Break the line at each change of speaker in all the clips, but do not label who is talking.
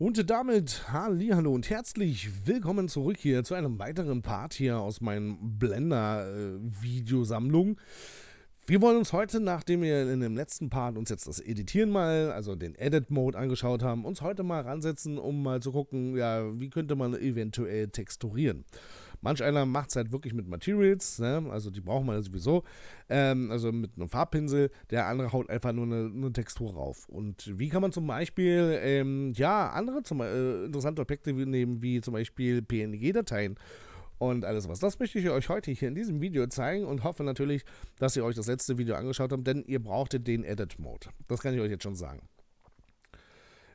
Und damit hallo und herzlich willkommen zurück hier zu einem weiteren Part hier aus meinem Blender-Videosammlung. Wir wollen uns heute, nachdem wir in dem letzten Part uns jetzt das Editieren mal, also den Edit-Mode angeschaut haben, uns heute mal ransetzen, um mal zu gucken, ja, wie könnte man eventuell texturieren. Manch einer macht es halt wirklich mit Materials, ne? also die braucht man ja sowieso, ähm, also mit einem Farbpinsel. Der andere haut einfach nur eine, eine Textur rauf. Und wie kann man zum Beispiel, ähm, ja, andere zum, äh, interessante Objekte nehmen, wie zum Beispiel PNG-Dateien und alles was. Das möchte ich euch heute hier in diesem Video zeigen und hoffe natürlich, dass ihr euch das letzte Video angeschaut habt, denn ihr brauchtet den Edit Mode. Das kann ich euch jetzt schon sagen.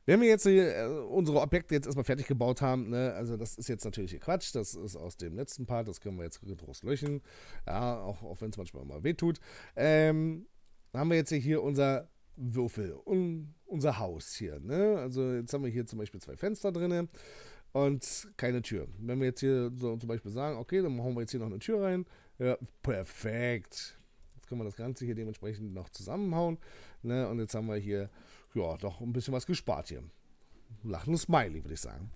Wenn wir jetzt äh, unsere Objekte jetzt erstmal fertig gebaut haben, ne, also das ist jetzt natürlich Quatsch, das ist aus dem letzten Part, das können wir jetzt getrost löschen, ja, auch, auch wenn es manchmal mal wehtut. Ähm, haben wir jetzt hier unser Würfel, un, unser Haus hier. Ne? Also jetzt haben wir hier zum Beispiel zwei Fenster drin und keine Tür. Wenn wir jetzt hier so zum Beispiel sagen, okay, dann machen wir jetzt hier noch eine Tür rein. Ja, perfekt. Jetzt können wir das Ganze hier dementsprechend noch zusammenhauen. Ne? Und jetzt haben wir hier ja, doch ein bisschen was gespart hier. Lachen und Smiley, würde ich sagen.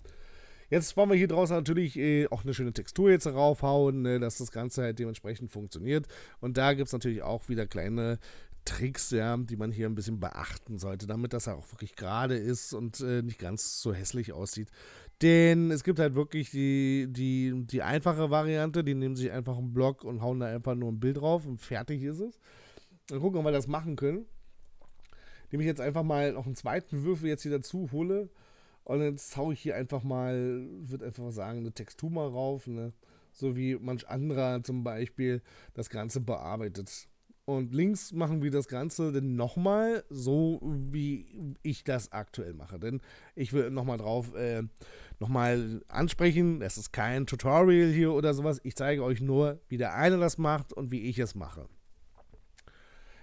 Jetzt wollen wir hier draußen natürlich äh, auch eine schöne Textur jetzt raufhauen, äh, dass das Ganze halt dementsprechend funktioniert. Und da gibt es natürlich auch wieder kleine Tricks, ja, die man hier ein bisschen beachten sollte, damit das auch wirklich gerade ist und äh, nicht ganz so hässlich aussieht. Denn es gibt halt wirklich die, die, die einfache Variante, die nehmen sich einfach einen Block und hauen da einfach nur ein Bild drauf und fertig ist es. Dann gucken, ob wir das machen können indem ich jetzt einfach mal noch einen zweiten Würfel jetzt hier dazu hole. Und jetzt haue ich hier einfach mal, würde einfach mal sagen, eine Textur mal rauf, ne? so wie manch anderer zum Beispiel das Ganze bearbeitet. Und links machen wir das Ganze dann nochmal so, wie ich das aktuell mache. Denn ich will nochmal drauf, äh, nochmal ansprechen, es ist kein Tutorial hier oder sowas. Ich zeige euch nur, wie der eine das macht und wie ich es mache.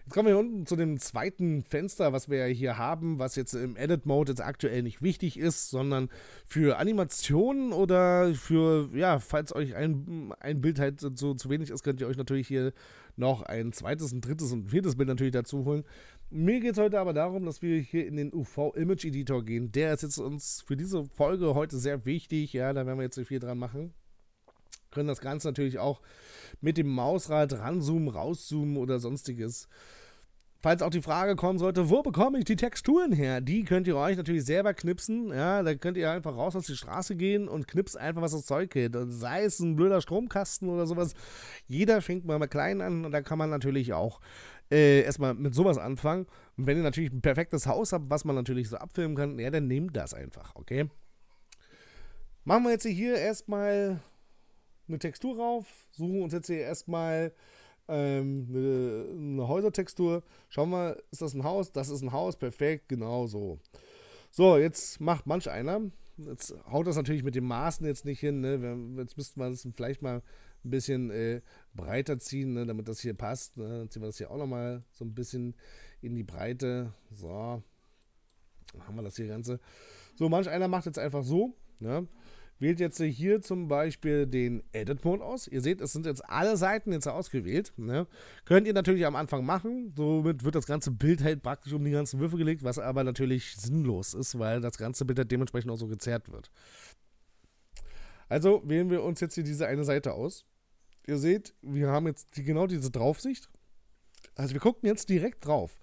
Jetzt kommen wir unten zu dem zweiten Fenster, was wir ja hier haben, was jetzt im Edit-Mode jetzt aktuell nicht wichtig ist, sondern für Animationen oder für, ja, falls euch ein, ein Bild halt so zu wenig ist, könnt ihr euch natürlich hier noch ein zweites, ein drittes und ein viertes Bild natürlich dazu holen. Mir geht es heute aber darum, dass wir hier in den UV-Image-Editor gehen. Der ist jetzt uns für diese Folge heute sehr wichtig. Ja, da werden wir jetzt nicht viel dran machen können das Ganze natürlich auch mit dem Mausrad ranzoomen, rauszoomen oder sonstiges falls auch die Frage kommen sollte, wo bekomme ich die Texturen her? Die könnt ihr euch natürlich selber knipsen. Ja, da könnt ihr einfach raus auf die Straße gehen und knipst einfach, was das Zeug geht. Und sei es ein blöder Stromkasten oder sowas. Jeder fängt mal mal klein an und da kann man natürlich auch äh, erstmal mit sowas anfangen. Und wenn ihr natürlich ein perfektes Haus habt, was man natürlich so abfilmen kann, ja, dann nehmt das einfach, okay? Machen wir jetzt hier erstmal eine Textur rauf, suchen uns jetzt hier erstmal ähm, eine, äh, eine Häusertextur. Schauen wir, ist das ein Haus? Das ist ein Haus, perfekt, genau so. So, jetzt macht manch einer, jetzt haut das natürlich mit den Maßen jetzt nicht hin, ne? jetzt müssten wir das vielleicht mal ein bisschen äh, breiter ziehen, ne? damit das hier passt. Ne? Dann ziehen wir das hier auch nochmal so ein bisschen in die Breite. So, dann haben wir das hier Ganze. So, manch einer macht jetzt einfach so, ne? Wählt jetzt hier zum Beispiel den Edit Mode aus. Ihr seht, es sind jetzt alle Seiten jetzt ausgewählt. Ne? Könnt ihr natürlich am Anfang machen. Somit wird das ganze Bild halt praktisch um die ganzen Würfel gelegt, was aber natürlich sinnlos ist, weil das ganze Bild halt dementsprechend auch so gezerrt wird. Also wählen wir uns jetzt hier diese eine Seite aus. Ihr seht, wir haben jetzt die, genau diese Draufsicht. Also wir gucken jetzt direkt drauf.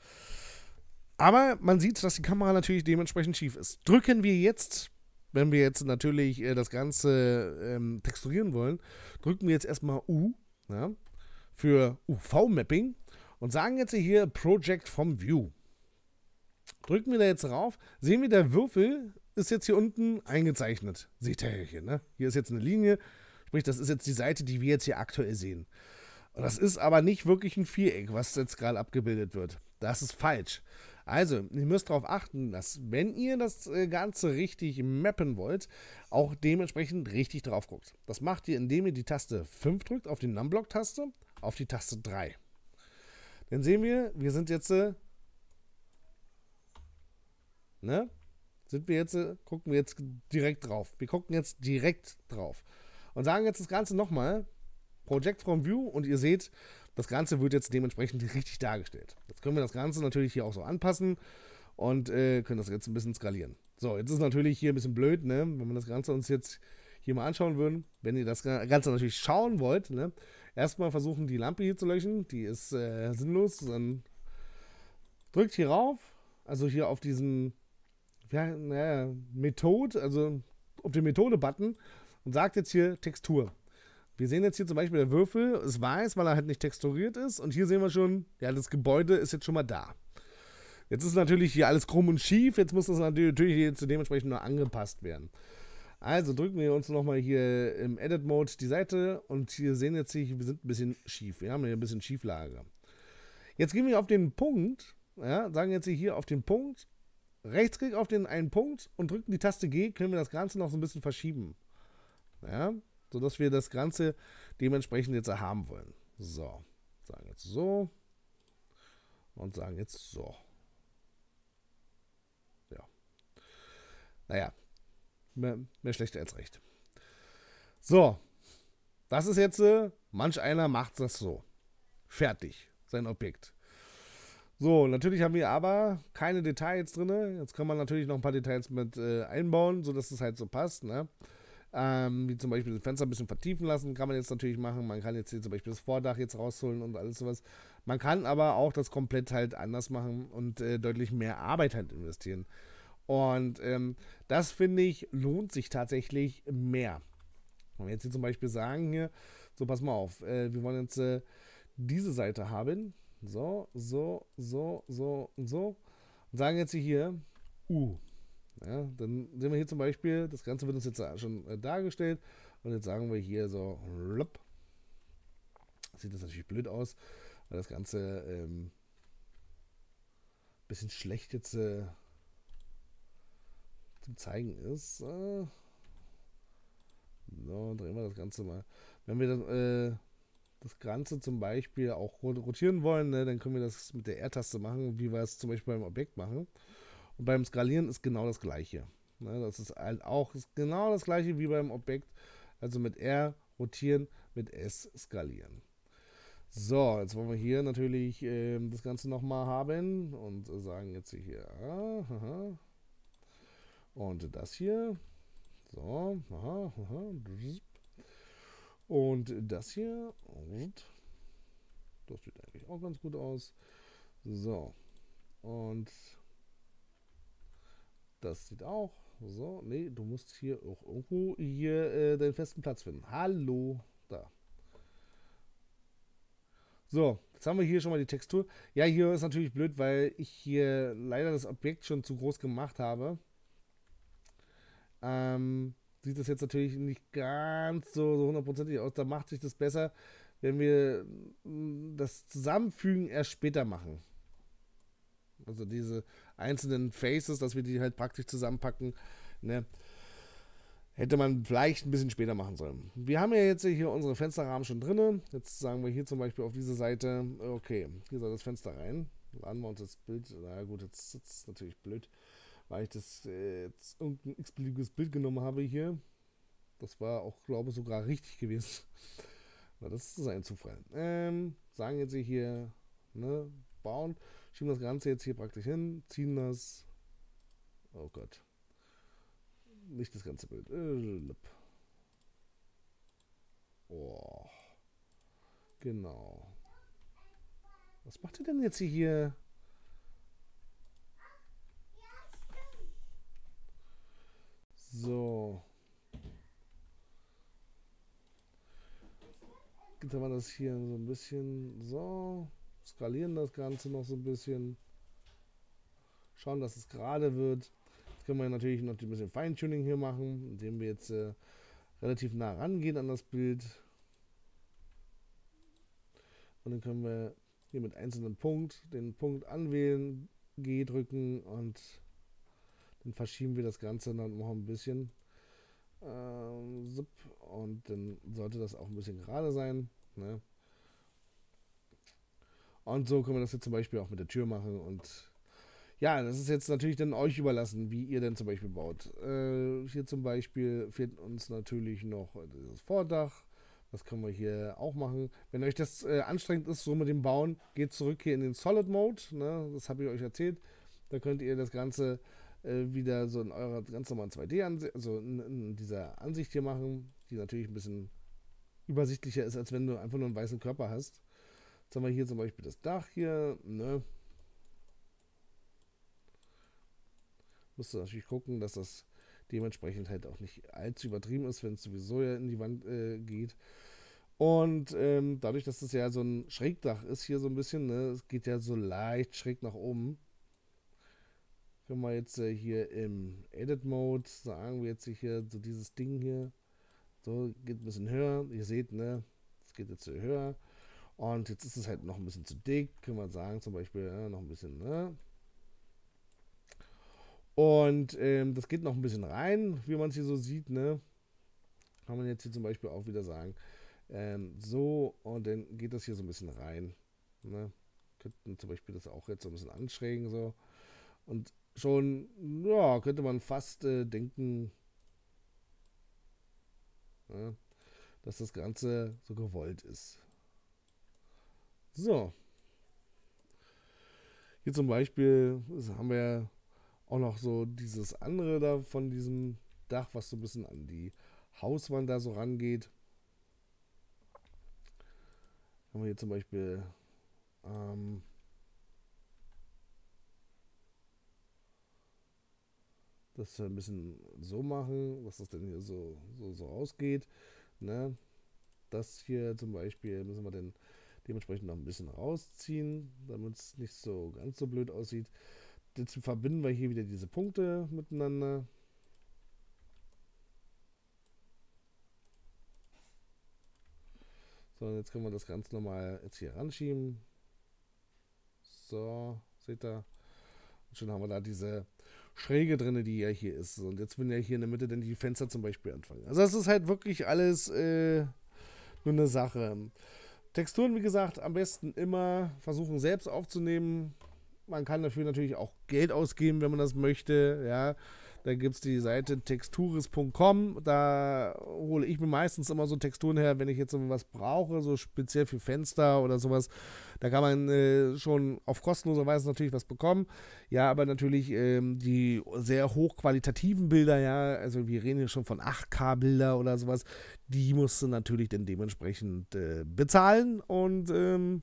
Aber man sieht, dass die Kamera natürlich dementsprechend schief ist. Drücken wir jetzt wenn wir jetzt natürlich äh, das Ganze ähm, texturieren wollen, drücken wir jetzt erstmal U ja, für UV-Mapping und sagen jetzt hier Project from View. Drücken wir da jetzt drauf, sehen wir, der Würfel ist jetzt hier unten eingezeichnet. Seht ihr hier, ne? Hier ist jetzt eine Linie, sprich, das ist jetzt die Seite, die wir jetzt hier aktuell sehen. das ist aber nicht wirklich ein Viereck, was jetzt gerade abgebildet wird. Das ist falsch. Also, ihr müsst darauf achten, dass wenn ihr das äh, Ganze richtig mappen wollt, auch dementsprechend richtig drauf guckt. Das macht ihr, indem ihr die Taste 5 drückt, auf die Numblock-Taste, auf die Taste 3. Dann sehen wir, wir sind jetzt, äh, ne, sind wir jetzt, äh, gucken wir jetzt direkt drauf. Wir gucken jetzt direkt drauf. Und sagen jetzt das Ganze nochmal, Project from View, und ihr seht, das Ganze wird jetzt dementsprechend richtig dargestellt. Jetzt können wir das Ganze natürlich hier auch so anpassen und äh, können das jetzt ein bisschen skalieren. So, jetzt ist natürlich hier ein bisschen blöd, ne? wenn wir das Ganze uns jetzt hier mal anschauen würden. Wenn ihr das Ganze natürlich schauen wollt, ne? erstmal versuchen, die Lampe hier zu löschen. Die ist äh, sinnlos. Dann drückt hier rauf, also hier auf diesen ja, naja, Methode, also auf den Methode-Button und sagt jetzt hier Textur. Wir sehen jetzt hier zum Beispiel der Würfel, ist weiß, weil er halt nicht texturiert ist. Und hier sehen wir schon, ja, das Gebäude ist jetzt schon mal da. Jetzt ist natürlich hier alles krumm und schief. Jetzt muss das natürlich jetzt dementsprechend noch angepasst werden. Also drücken wir uns nochmal hier im Edit Mode die Seite und hier sehen jetzt hier, wir sind ein bisschen schief. Wir haben hier ein bisschen Schieflage. Jetzt gehen wir auf den Punkt, ja, sagen jetzt hier auf den Punkt, Rechtsklick auf den einen Punkt und drücken die Taste G, können wir das Ganze noch so ein bisschen verschieben. Ja, sodass wir das Ganze dementsprechend jetzt haben wollen. So, sagen jetzt so und sagen jetzt so. Ja. Naja, mehr, mehr schlecht als recht. So, das ist jetzt, äh, manch einer macht das so. Fertig, sein Objekt. So, natürlich haben wir aber keine Details drin. Jetzt kann man natürlich noch ein paar Details mit äh, einbauen, sodass es halt so passt. Ne? Ähm, wie zum Beispiel das Fenster ein bisschen vertiefen lassen, kann man jetzt natürlich machen. Man kann jetzt hier zum Beispiel das Vordach jetzt rausholen und alles sowas. Man kann aber auch das komplett halt anders machen und äh, deutlich mehr Arbeit halt investieren. Und ähm, das finde ich lohnt sich tatsächlich mehr. Wenn wir jetzt hier zum Beispiel sagen hier, so pass mal auf, äh, wir wollen jetzt äh, diese Seite haben. So, so, so, so und so. Und sagen jetzt hier, Uh, ja, dann sehen wir hier zum Beispiel, das Ganze wird uns jetzt schon äh, dargestellt und jetzt sagen wir hier so, lup, sieht das natürlich blöd aus, weil das Ganze ähm, bisschen schlecht jetzt äh, zum Zeigen ist. Äh, so, drehen wir das Ganze mal. Wenn wir das, äh, das Ganze zum Beispiel auch rotieren wollen, ne, dann können wir das mit der R-Taste machen, wie wir es zum Beispiel beim Objekt machen. Und beim Skalieren ist genau das Gleiche. Ne, das ist halt auch ist genau das Gleiche wie beim Objekt. Also mit R rotieren, mit S skalieren. So, jetzt wollen wir hier natürlich äh, das Ganze nochmal haben und sagen jetzt hier, aha, und das hier, so, aha, aha, und das hier, und das sieht eigentlich auch ganz gut aus. So, und das sieht auch. So, nee, du musst hier auch irgendwo hier äh, deinen festen Platz finden. Hallo, da. So, jetzt haben wir hier schon mal die Textur. Ja, hier ist natürlich blöd, weil ich hier leider das Objekt schon zu groß gemacht habe. Ähm, sieht das jetzt natürlich nicht ganz so, so hundertprozentig aus. Da macht sich das besser, wenn wir mm, das Zusammenfügen erst später machen. Also diese einzelnen Faces, dass wir die halt praktisch zusammenpacken. Ne? Hätte man vielleicht ein bisschen später machen sollen. Wir haben ja jetzt hier unsere Fensterrahmen schon drin. Jetzt sagen wir hier zum Beispiel auf diese Seite, okay, hier soll das Fenster rein. Laden wir uns das Bild. Na gut, jetzt, jetzt ist es natürlich blöd, weil ich das äh, jetzt irgendein x-beliebiges Bild genommen habe hier. Das war auch, glaube ich, sogar richtig gewesen. Na, das ist ein Zufall. Ähm, sagen jetzt hier, ne, bauen. Schieben das Ganze jetzt hier praktisch hin, ziehen das. Oh Gott. Nicht das ganze Bild. Äh, oh. Genau. Was macht ihr denn jetzt hier? So. Gitter man das hier so ein bisschen so skalieren das Ganze noch so ein bisschen. Schauen, dass es gerade wird. Jetzt können wir natürlich noch ein bisschen Feintuning hier machen, indem wir jetzt äh, relativ nah rangehen an das Bild. Und dann können wir hier mit einzelnen Punkt den Punkt anwählen, G drücken und dann verschieben wir das Ganze dann noch ein bisschen. Ähm, und dann sollte das auch ein bisschen gerade sein. Ne? Und so können wir das jetzt zum Beispiel auch mit der Tür machen und ja, das ist jetzt natürlich dann euch überlassen, wie ihr denn zum Beispiel baut. Äh, hier zum Beispiel fehlt uns natürlich noch das Vordach. Das können wir hier auch machen. Wenn euch das äh, anstrengend ist, so mit dem Bauen, geht zurück hier in den Solid Mode. Ne? Das habe ich euch erzählt. Da könnt ihr das Ganze äh, wieder so in eurer ganz normalen 2D-Ansicht, also in, in, dieser Ansicht hier machen, die natürlich ein bisschen übersichtlicher ist, als wenn du einfach nur einen weißen Körper hast. Jetzt haben wir hier zum Beispiel das Dach hier. Ne? Musst du natürlich gucken, dass das dementsprechend halt auch nicht allzu übertrieben ist, wenn es sowieso ja in die Wand äh, geht. Und ähm, dadurch, dass es das ja so ein Schrägdach ist hier so ein bisschen, ne, es geht ja so leicht schräg nach oben. Können wir jetzt äh, hier im Edit Mode sagen wir jetzt hier so dieses Ding hier. So, geht ein bisschen höher. Ihr seht, ne, es geht jetzt höher. Und jetzt ist es halt noch ein bisschen zu dick, kann man sagen, zum Beispiel ja, noch ein bisschen, ne? Und ähm, das geht noch ein bisschen rein, wie man es hier so sieht, ne? Kann man jetzt hier zum Beispiel auch wieder sagen, ähm, so, und dann geht das hier so ein bisschen rein, ne? Könnten zum Beispiel das auch jetzt so ein bisschen anschrägen, so. Und schon, ja, könnte man fast äh, denken, ne? dass das Ganze so gewollt ist. So. Hier zum Beispiel haben wir auch noch so dieses andere da von diesem Dach, was so ein bisschen an die Hauswand da so rangeht. Haben wir hier zum Beispiel ähm, das ein bisschen so machen, dass das denn hier so, so, so ausgeht. Ne? Das hier zum Beispiel müssen wir denn dementsprechend noch ein bisschen rausziehen, damit es nicht so ganz so blöd aussieht. Jetzt verbinden wir hier wieder diese Punkte miteinander. So, und jetzt können wir das ganz normal jetzt hier anschieben. So, seht ihr? Und schon haben wir da diese Schräge drin, die ja hier ist. Und jetzt bin ja hier in der Mitte dann die Fenster zum Beispiel anfangen. Also das ist halt wirklich alles äh, nur eine Sache. Texturen, wie gesagt, am besten immer versuchen selbst aufzunehmen. Man kann dafür natürlich auch Geld ausgeben, wenn man das möchte. Ja, da gibt es die Seite texturis.com. Da hole ich mir meistens immer so Texturen her, wenn ich jetzt was brauche, so speziell für Fenster oder sowas. Da kann man äh, schon auf kostenlose Weise natürlich was bekommen. Ja, aber natürlich ähm, die sehr hochqualitativen Bilder, ja, also wir reden hier schon von 8K-Bilder oder sowas, die musst du natürlich dann dementsprechend äh, bezahlen und ähm,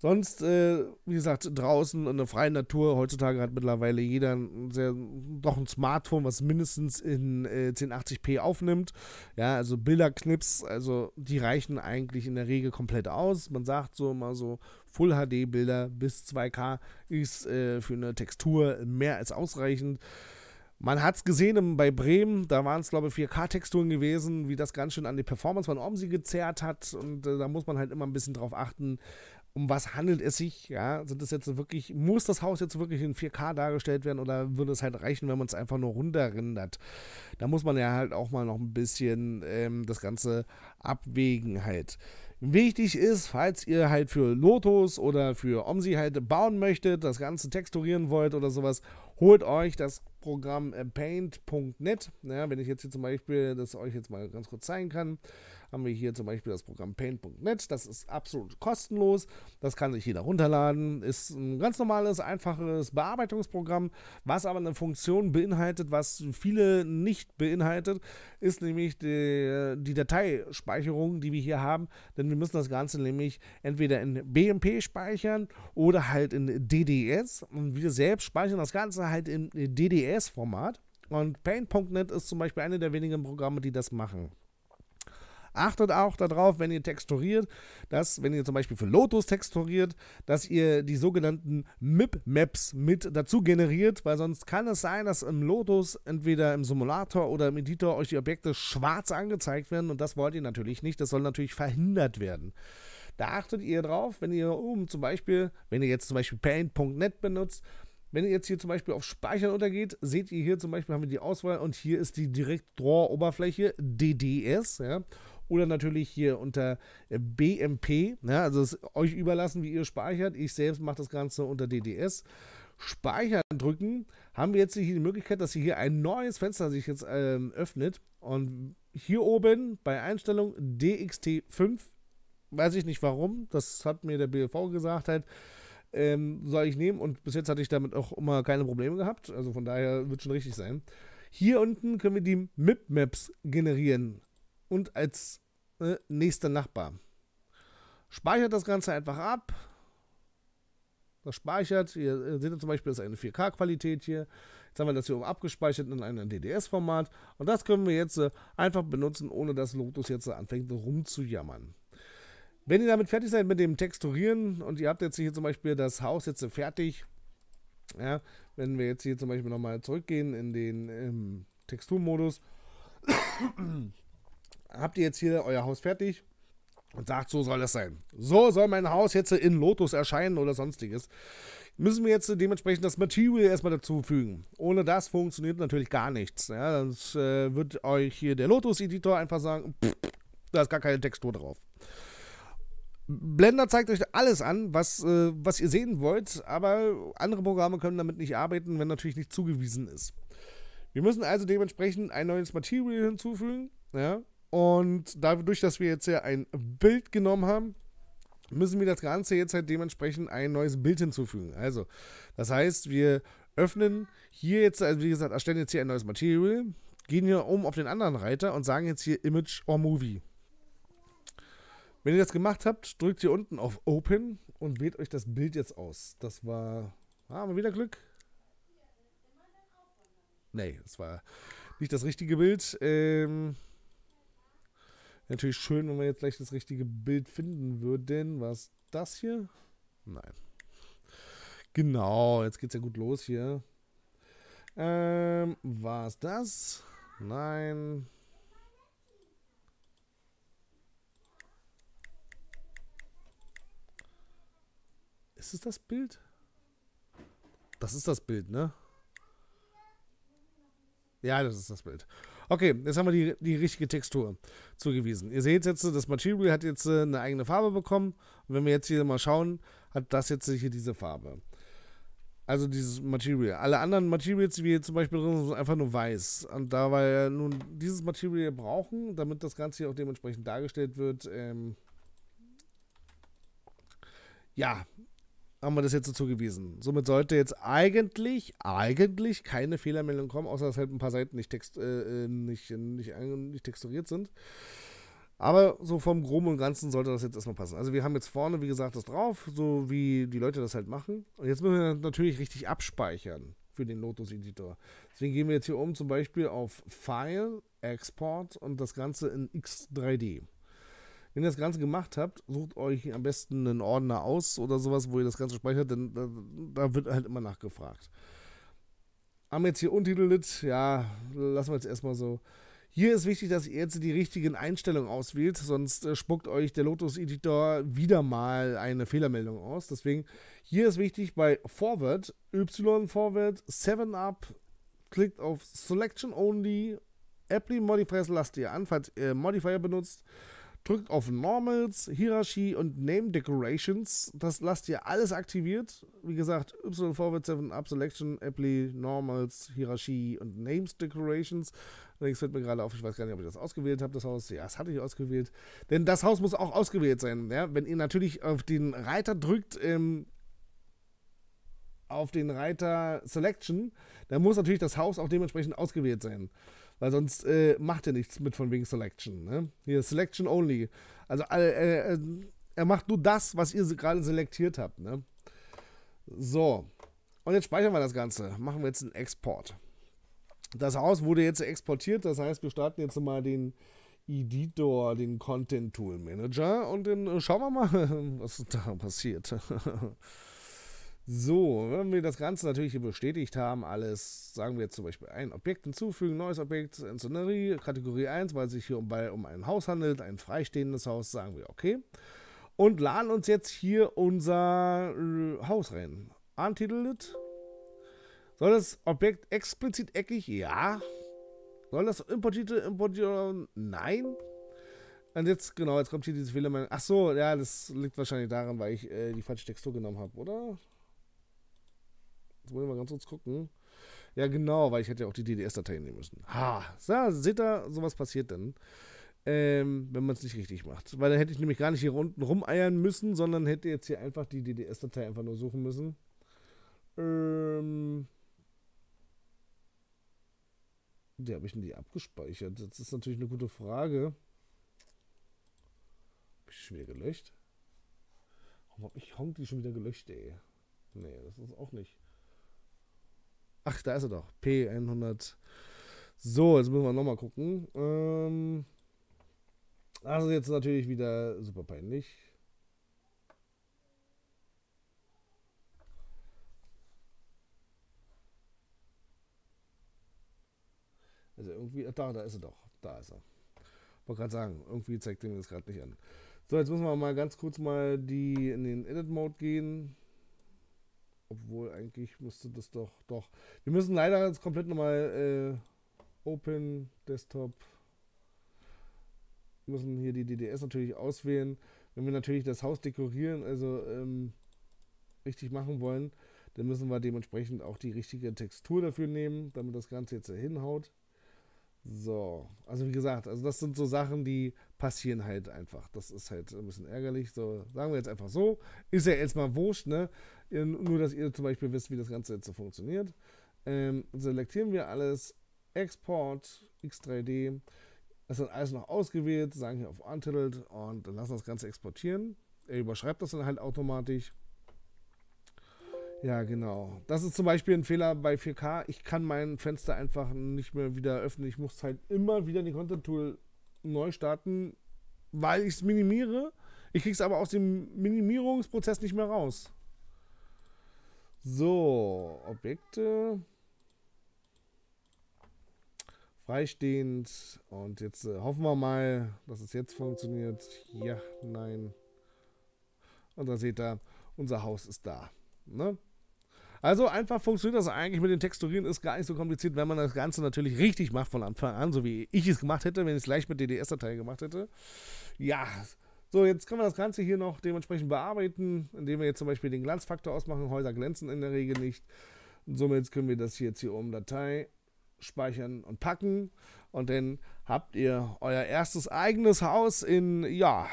Sonst, äh, wie gesagt, draußen in der freien Natur, heutzutage hat mittlerweile jeder ein sehr, doch ein Smartphone, was mindestens in äh, 1080p aufnimmt. Ja, also Bilderknips, also die reichen eigentlich in der Regel komplett aus. Man sagt so immer so, Full HD-Bilder bis 2K ist äh, für eine Textur mehr als ausreichend. Man hat es gesehen bei Bremen, da waren es, glaube ich, 4K-Texturen gewesen, wie das ganz schön an die Performance von Omsi gezerrt hat. Und äh, da muss man halt immer ein bisschen drauf achten, um was handelt es sich? Ja, sind es jetzt wirklich, muss das Haus jetzt wirklich in 4K dargestellt werden oder würde es halt reichen, wenn man es einfach nur runterrindert? Da muss man ja halt auch mal noch ein bisschen ähm, das Ganze abwägen halt. Wichtig ist, falls ihr halt für Lotus oder für OMSI halt bauen möchtet, das Ganze texturieren wollt oder sowas, holt euch das Programm äh, paint.net. Ja, wenn ich jetzt hier zum Beispiel das euch jetzt mal ganz kurz zeigen kann haben wir hier zum Beispiel das Programm Paint.net. Das ist absolut kostenlos. Das kann sich jeder runterladen. Ist ein ganz normales, einfaches Bearbeitungsprogramm, was aber eine Funktion beinhaltet, was viele nicht beinhaltet, ist nämlich die, die Dateispeicherung, die wir hier haben. Denn wir müssen das Ganze nämlich entweder in BMP speichern oder halt in DDS. Und wir selbst speichern das Ganze halt in DDS-Format. Und Paint.net ist zum Beispiel eine der wenigen Programme, die das machen. Achtet auch darauf, wenn ihr texturiert, dass, wenn ihr zum Beispiel für Lotus texturiert, dass ihr die sogenannten MIP-Maps mit dazu generiert, weil sonst kann es sein, dass im Lotus entweder im Simulator oder im Editor euch die Objekte schwarz angezeigt werden und das wollt ihr natürlich nicht. Das soll natürlich verhindert werden. Da achtet ihr drauf, wenn ihr oben zum Beispiel, wenn ihr jetzt zum Beispiel Paint.net benutzt, wenn ihr jetzt hier zum Beispiel auf Speichern untergeht, seht ihr hier zum Beispiel haben wir die Auswahl und hier ist die direkt Draw Oberfläche DDS. Ja? oder natürlich hier unter äh, BMP. Ja, ne? also es ist euch überlassen, wie ihr speichert. Ich selbst mache das Ganze unter DDS. Speichern drücken, haben wir jetzt hier die Möglichkeit, dass hier ein neues Fenster sich jetzt ähm, öffnet. Und hier oben bei Einstellung DXT5, weiß ich nicht warum, das hat mir der BLV gesagt halt, ähm, soll ich nehmen. Und bis jetzt hatte ich damit auch immer keine Probleme gehabt. Also von daher wird schon richtig sein. Hier unten können wir die MIP-Maps generieren und als äh, nächster Nachbar. Speichert das Ganze einfach ab. Das speichert. Ihr seht zum Beispiel, das ist eine 4K-Qualität hier. Jetzt haben wir das hier oben abgespeichert in einem DDS-Format. Und das können wir jetzt äh, einfach benutzen, ohne dass Lotus jetzt äh, anfängt rumzujammern. Wenn ihr damit fertig seid mit dem Texturieren und ihr habt jetzt hier zum Beispiel das Haus jetzt äh, fertig, ja, wenn wir jetzt hier zum Beispiel nochmal zurückgehen in den ähm, Texturmodus, habt ihr jetzt hier euer Haus fertig und sagt, so soll das sein. So soll mein Haus jetzt in Lotus erscheinen oder sonstiges. Müssen wir jetzt dementsprechend das Material erstmal dazu fügen. Ohne das funktioniert natürlich gar nichts. Ja, sonst äh, wird euch hier der Lotus-Editor einfach sagen, pff, da ist gar keine Textur drauf. Blender zeigt euch alles an, was, äh, was ihr sehen wollt, aber andere Programme können damit nicht arbeiten, wenn natürlich nicht zugewiesen ist. Wir müssen also dementsprechend ein neues Material hinzufügen. Ja, und dadurch, dass wir jetzt ja ein Bild genommen haben, müssen wir das Ganze jetzt halt dementsprechend ein neues Bild hinzufügen. Also, das heißt, wir öffnen hier jetzt, also wie gesagt, erstellen jetzt hier ein neues Material, gehen hier oben auf den anderen Reiter und sagen jetzt hier Image or Movie. Wenn ihr das gemacht habt, drückt hier unten auf Open und wählt euch das Bild jetzt aus. Das war... Ah, haben wir wieder Glück? Nee, das war nicht das richtige Bild. Ähm... Natürlich schön, wenn wir jetzt gleich das richtige Bild finden würden. Was das hier? Nein. Genau, jetzt geht's ja gut los hier. Ähm, war das? Nein. Ist es das Bild? Das ist das Bild, ne? Ja, das ist das Bild. Okay, jetzt haben wir die, die richtige Textur zugewiesen. Ihr seht jetzt, das Material hat jetzt äh, eine eigene Farbe bekommen. Und wenn wir jetzt hier mal schauen, hat das jetzt hier diese Farbe. Also dieses Material. Alle anderen Materials, die wir hier zum Beispiel drin sind, sind einfach nur weiß. Und da wir nun dieses Material brauchen, damit das Ganze hier auch dementsprechend dargestellt wird, ähm ja, haben wir das jetzt dazu gewiesen. Somit sollte jetzt eigentlich, eigentlich keine Fehlermeldung kommen, außer dass halt ein paar Seiten nicht, text, äh, äh nicht, nicht, nicht texturiert sind. Aber so vom Groben und Ganzen sollte das jetzt erstmal passen. Also wir haben jetzt vorne, wie gesagt, das drauf, so wie die Leute das halt machen. Und jetzt müssen wir natürlich richtig abspeichern für den Lotus-Editor. Deswegen gehen wir jetzt hier oben zum Beispiel auf File, Export und das Ganze in X3D. Wenn ihr das Ganze gemacht habt, sucht euch am besten einen Ordner aus oder sowas, wo ihr das Ganze speichert, denn da, da wird halt immer nachgefragt. Haben wir jetzt hier untitelt, ja, lassen wir jetzt erstmal so. Hier ist wichtig, dass ihr jetzt die richtigen Einstellungen auswählt, sonst äh, spuckt euch der Lotus Editor wieder mal eine Fehlermeldung aus. Deswegen, hier ist wichtig bei Forward, Y Forward, 7-Up, klickt auf Selection Only, Apply Modifiers lasst ihr an, falls ihr Modifier benutzt drückt auf Normals, Hierarchie und Name Decorations. Das lasst ihr alles aktiviert. Wie gesagt, Y Forward 7 Up Selection, Apply, Normals, Hierarchie und Names Decorations. Allerdings fällt mir gerade auf, ich weiß gar nicht, ob ich das ausgewählt habe, das Haus. Ja, das hatte ich ausgewählt. Denn das Haus muss auch ausgewählt sein. Ja? Wenn ihr natürlich auf den Reiter drückt, ähm, auf den Reiter Selection, dann muss natürlich das Haus auch dementsprechend ausgewählt sein. Weil sonst äh, macht er nichts mit von wegen Selection. Ne? Hier Selection Only. Also äh, äh, äh, er macht nur das, was ihr gerade selektiert habt. Ne? So. Und jetzt speichern wir das Ganze. Machen wir jetzt einen Export. Das Haus wurde jetzt exportiert. Das heißt, wir starten jetzt mal den Editor, den Content Tool Manager. Und dann schauen wir mal, was da passiert. So, wenn wir das Ganze natürlich hier bestätigt haben, alles, sagen wir jetzt zum Beispiel ein Objekt hinzufügen, neues Objekt, Inszenerie, Kategorie 1, weil es sich hier um ein Haus handelt, ein freistehendes Haus, sagen wir okay. Und laden uns jetzt hier unser äh, Haus rein. Antitelt. Soll das Objekt explizit eckig? Ja. Soll das importierte, importierte? Nein. Und jetzt, genau, jetzt kommt hier dieses Fehlermeldung. Ach so, ja, das liegt wahrscheinlich daran, weil ich äh, die falsche Textur genommen habe, oder? Jetzt wollen wir mal ganz kurz gucken. Ja, genau, weil ich hätte ja auch die DDS-Datei nehmen müssen. Ha, So, seht ihr, sowas passiert dann, ähm, wenn man es nicht richtig macht. Weil dann hätte ich nämlich gar nicht hier unten rumeiern müssen, sondern hätte jetzt hier einfach die DDS-Datei einfach nur suchen müssen. Ähm... Die habe ich denn die abgespeichert? Das ist natürlich eine gute Frage. Habe ich schon wieder gelöscht? Warum habe ich Honk die schon wieder gelöscht, ey? Nee, das ist auch nicht. Ach, da ist er doch. P100. So, jetzt müssen wir nochmal gucken. Ähm, das ist jetzt natürlich wieder super peinlich. Also irgendwie, da, da ist er doch. Da ist er. Wollte gerade sagen, irgendwie zeigt er mir das gerade nicht an. So, jetzt müssen wir mal ganz kurz mal die in den Edit Mode gehen. Obwohl eigentlich müsste das doch, doch. Wir müssen leider jetzt komplett nochmal äh, Open Desktop. Wir müssen hier die DDS natürlich auswählen. Wenn wir natürlich das Haus dekorieren, also ähm, richtig machen wollen, dann müssen wir dementsprechend auch die richtige Textur dafür nehmen, damit das Ganze jetzt hinhaut. So, also wie gesagt, also das sind so Sachen, die passieren halt einfach. Das ist halt ein bisschen ärgerlich. So, sagen wir jetzt einfach so. Ist ja erstmal wurscht, ne? Nur, dass ihr zum Beispiel wisst, wie das Ganze jetzt so funktioniert. Ähm, selektieren wir alles, Export, X3D, das dann alles noch ausgewählt, sagen hier auf Untitled und dann lassen wir das Ganze exportieren. Er überschreibt das dann halt automatisch. Ja, genau. Das ist zum Beispiel ein Fehler bei 4K. Ich kann mein Fenster einfach nicht mehr wieder öffnen. Ich muss halt immer wieder in die Content Tool neu starten, weil ich es minimiere. Ich krieg's aber aus dem Minimierungsprozess nicht mehr raus. So, Objekte. Freistehend. Und jetzt äh, hoffen wir mal, dass es jetzt funktioniert. Ja, nein. Und da seht ihr, unser Haus ist da. Ne? Also einfach funktioniert das eigentlich mit den Texturieren, ist gar nicht so kompliziert, wenn man das Ganze natürlich richtig macht von Anfang an, so wie ich es gemacht hätte, wenn ich es gleich mit DDS-Datei gemacht hätte. Ja, so, jetzt können wir das Ganze hier noch dementsprechend bearbeiten, indem wir jetzt zum Beispiel den Glanzfaktor ausmachen. Häuser glänzen in der Regel nicht. Und somit können wir das hier jetzt hier oben Datei speichern und packen. Und dann habt ihr euer erstes eigenes Haus in, ja,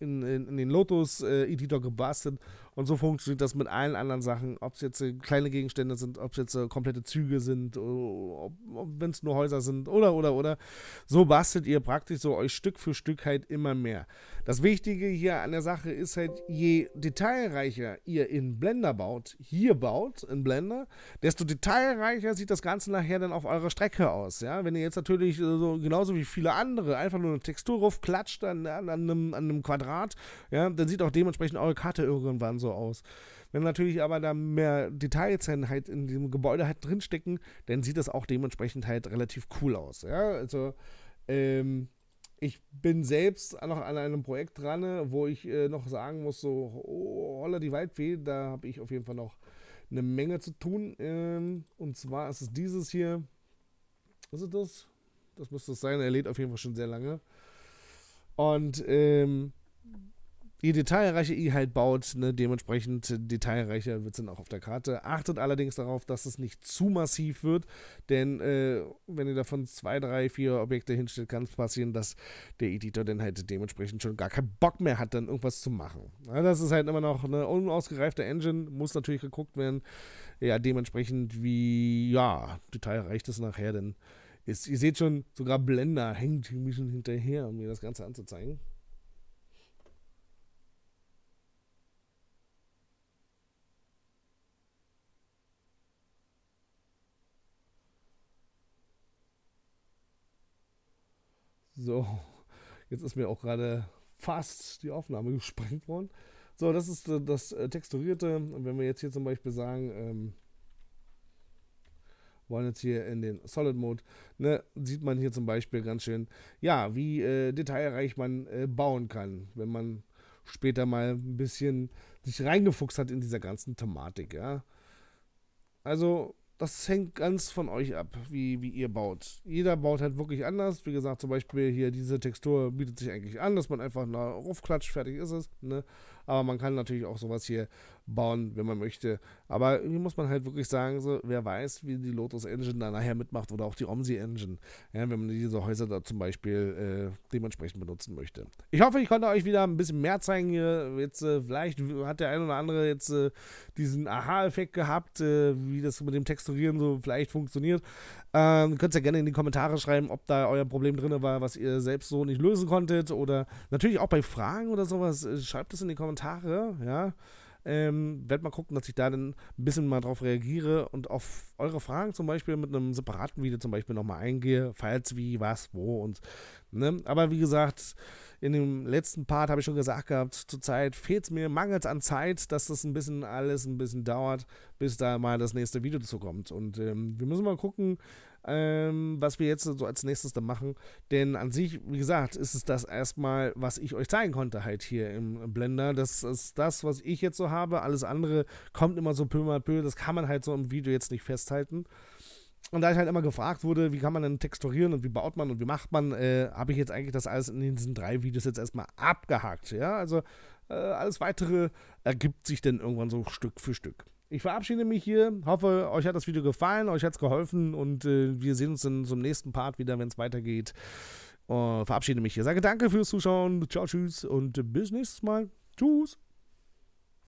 in, in, in den Lotus äh, Editor gebastelt und so funktioniert das mit allen anderen Sachen, ob es jetzt äh, kleine Gegenstände sind, ob es jetzt äh, komplette Züge sind, wenn es nur Häuser sind oder, oder, oder. So bastelt ihr praktisch so euch Stück für Stück halt immer mehr. Das Wichtige hier an der Sache ist halt, je detailreicher ihr in Blender baut, hier baut, in Blender, desto detailreicher sieht das Ganze nachher dann auf eurer Strecke aus. Ja? Wenn ihr jetzt natürlich äh, so genauso wie viele andere einfach nur eine Textur raufklatscht an, an, einem, an einem Quadrat, ja, dann sieht auch dementsprechend eure Karte irgendwann so genauso aus. Wenn natürlich aber da mehr Details halt in diesem Gebäude halt drinstecken, dann sieht das auch dementsprechend halt relativ cool aus. Ja, also ähm, ich bin selbst noch an einem Projekt dran, wo ich äh, noch sagen muss, so, oh, holla die Waldfee, da habe ich auf jeden Fall noch eine Menge zu tun. Ähm, und zwar ist es dieses hier. Ist das? Das müsste es sein. Er lädt auf jeden Fall schon sehr lange. Und ähm, Je detailreicher ihr halt baut, ne, dementsprechend detailreicher wird es dann auch auf der Karte. Achtet allerdings darauf, dass es nicht zu massiv wird, denn äh, wenn ihr davon zwei, drei, vier Objekte hinstellt, kann es passieren, dass der Editor dann halt dementsprechend schon gar keinen Bock mehr hat, dann irgendwas zu machen. Ja, das ist halt immer noch eine unausgereifte Engine, muss natürlich geguckt werden. Ja, dementsprechend wie, ja, detailreich das nachher, denn ist, ihr seht schon, sogar Blender hängt ein bisschen hinterher, um mir das Ganze anzuzeigen. So, jetzt ist mir auch gerade fast die Aufnahme gesprengt worden. So, das ist äh, das äh, Texturierte. Und wenn wir jetzt hier zum Beispiel sagen, ähm, wollen jetzt hier in den Solid Mode, ne, sieht man hier zum Beispiel ganz schön, ja, wie äh, detailreich man äh, bauen kann, wenn man später mal ein bisschen sich reingefuchst hat in dieser ganzen Thematik, ja. Also das hängt ganz von euch ab, wie, wie ihr baut. Jeder baut halt wirklich anders. Wie gesagt, zum Beispiel hier diese Textur bietet sich eigentlich an, dass man einfach nur aufklatscht, fertig ist es. Ne? Aber man kann natürlich auch sowas hier bauen, wenn man möchte. Aber hier muss man halt wirklich sagen, so, wer weiß, wie die Lotus Engine da nachher mitmacht oder auch die Omsi Engine, ja, wenn man diese Häuser da zum Beispiel äh, dementsprechend benutzen möchte. Ich hoffe, ich konnte euch wieder ein bisschen mehr zeigen hier. Jetzt, äh, vielleicht hat der ein oder andere jetzt äh, diesen Aha-Effekt gehabt, äh, wie das mit dem Texturieren so vielleicht funktioniert. Ähm, könnt ihr ja gerne in die Kommentare schreiben, ob da euer Problem drin war, was ihr selbst so nicht lösen konntet oder natürlich auch bei Fragen oder sowas, äh, schreibt es in die Kommentare. Kommentare, ja. Ähm, werd mal gucken, dass ich da dann ein bisschen mal drauf reagiere und auf eure Fragen zum Beispiel mit einem separaten Video zum Beispiel nochmal eingehe, falls, wie, was, wo und, ne? Aber wie gesagt, in dem letzten Part habe ich schon gesagt gehabt, zurzeit fehlt es mir mangels an Zeit, dass das ein bisschen alles ein bisschen dauert, bis da mal das nächste Video zukommt. Und ähm, wir müssen mal gucken, ähm, was wir jetzt so als nächstes dann machen. Denn an sich, wie gesagt, ist es das erstmal, was ich euch zeigen konnte halt hier im Blender. Das ist das, was ich jetzt so habe. Alles andere kommt immer so peu à peu. Das kann man halt so im Video jetzt nicht festhalten. Und da ich halt immer gefragt wurde, wie kann man denn texturieren und wie baut man und wie macht man, äh, habe ich jetzt eigentlich das alles in diesen drei Videos jetzt erstmal abgehakt. Ja, also äh, alles weitere ergibt sich dann irgendwann so Stück für Stück. Ich verabschiede mich hier, hoffe, euch hat das Video gefallen, euch hat es geholfen und äh, wir sehen uns dann zum nächsten Part wieder, wenn es weitergeht. Äh, verabschiede mich hier. Sage danke fürs Zuschauen, ciao, tschüss und bis nächstes Mal. Tschüss.